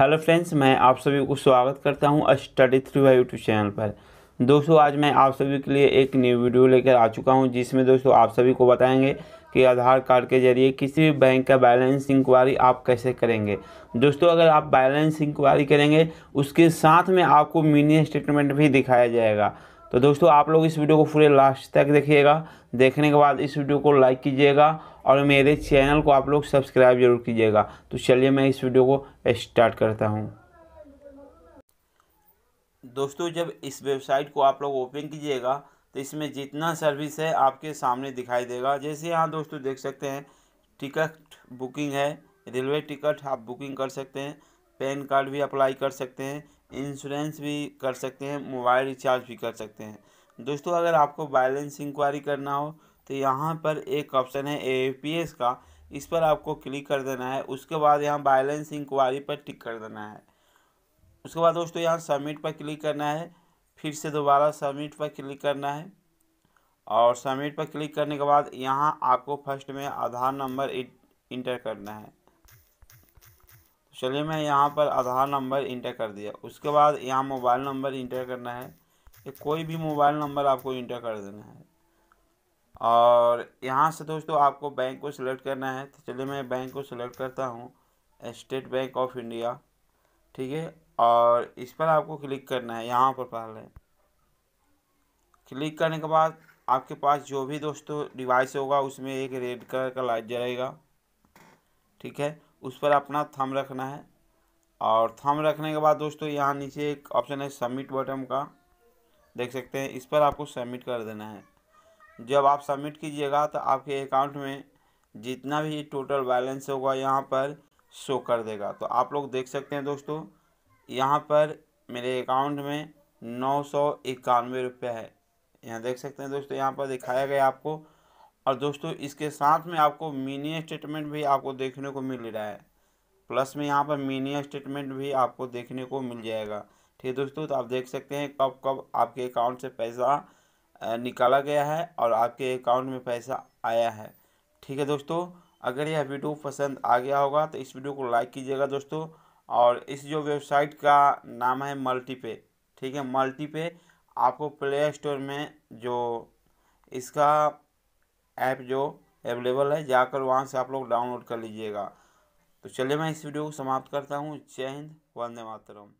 hello friends मैं आप सभी को स्वागत करता हूं study through by YouTube channel पर दोस्तों आज मैं आप सभी के लिए एक न्यू वीडियो लेकर आ चुका हूं जिसमें दोस्तों आप सभी को बताएंगे कि आधार कार्ड के जरिए किसी भी बैंक का बैलेंस इंक्वायरी आप कैसे करेंगे दोस्तों अगर आप बैलेंस इंक्वायरी करेंगे उसके साथ में आपको मिनी स्टेटमेंट भी दिखाया जाएगा तो दोस्तों आप लोग इस वीडियो को पूरे लास्ट तक देखिएगा देखने के बाद इस वीडियो को लाइक कीजिएगा और मेरे चैनल को आप लोग सब्सक्राइब जरूर कीजिएगा तो चलिए मैं इस वीडियो को स्टार्ट करता हूँ दोस्तों जब इस वेबसाइट को आप लोग ओपन कीजिएगा तो इसमें जितना सर्विस है आपके सामने दिखाई देगा जैसे यहाँ दोस्तों देख सकते हैं टिकट बुकिंग है रेलवे टिकट आप बुकिंग कर सकते हैं पैन कार्ड भी अप्लाई कर सकते हैं इंश्योरेंस भी कर सकते हैं मोबाइल रिचार्ज भी कर सकते हैं दोस्तों अगर आपको बैलेंस इंक्वायरी करना हो तो यहाँ पर एक ऑप्शन है ए का इस पर आपको क्लिक कर देना है उसके बाद यहाँ बैलेंस इंक्वायरी पर टिक कर देना है उसके बाद दोस्तों यहाँ सबमिट पर क्लिक करना है फिर से दोबारा सबमिट पर क्लिक करना है और सबमिट पर क्लिक करने के बाद यहाँ आपको फर्स्ट में आधार नंबर इंटर करना है चलिए मैं यहाँ पर आधार नंबर इंटर कर दिया उसके बाद यहाँ मोबाइल नंबर इंटर करना है ये कोई भी मोबाइल नंबर आपको इंटर कर देना है और यहाँ से दोस्तों आपको बैंक को सिलेक्ट करना है तो चलिए मैं बैंक को सिलेक्ट करता हूँ स्टेट बैंक ऑफ इंडिया ठीक है और इस पर आपको क्लिक करना है यहाँ पर पहले क्लिक करने के बाद आपके पास जो भी दोस्तों डिवाइस होगा उसमें एक रेड कलर का लाइट जलेगा ठीक है उस पर अपना थम रखना है और थम रखने के बाद दोस्तों यहाँ नीचे एक ऑप्शन है सबमिट बटन का देख सकते हैं इस पर आपको सबमिट कर देना है जब आप सबमिट कीजिएगा तो आपके अकाउंट में जितना भी टोटल बैलेंस होगा यहाँ पर शो कर देगा तो आप लोग देख सकते हैं दोस्तों यहाँ पर मेरे अकाउंट में नौ सौ इक्यानवे रुपये है यहाँ देख सकते हैं दोस्तों यहाँ पर दिखाया गया आपको और दोस्तों इसके साथ में आपको मिनी स्टेटमेंट भी आपको देखने को मिल रहा है प्लस में यहाँ पर मिनी स्टेटमेंट भी आपको देखने को मिल जाएगा ठीक है दोस्तों तो आप देख सकते हैं कब कब आपके अकाउंट से पैसा निकाला गया है और आपके अकाउंट में पैसा आया है ठीक है दोस्तों अगर यह वीडियो पसंद आ गया होगा तो इस वीडियो को लाइक कीजिएगा दोस्तों और इस जो वेबसाइट का नाम है मल्टीपे ठीक है मल्टीपे आपको प्ले स्टोर में जो इसका ऐप जो अवेलेबल है जाकर वहाँ से आप लोग डाउनलोड कर लीजिएगा तो चलिए मैं इस वीडियो को समाप्त करता हूँ जय हिंद वंदे मातरम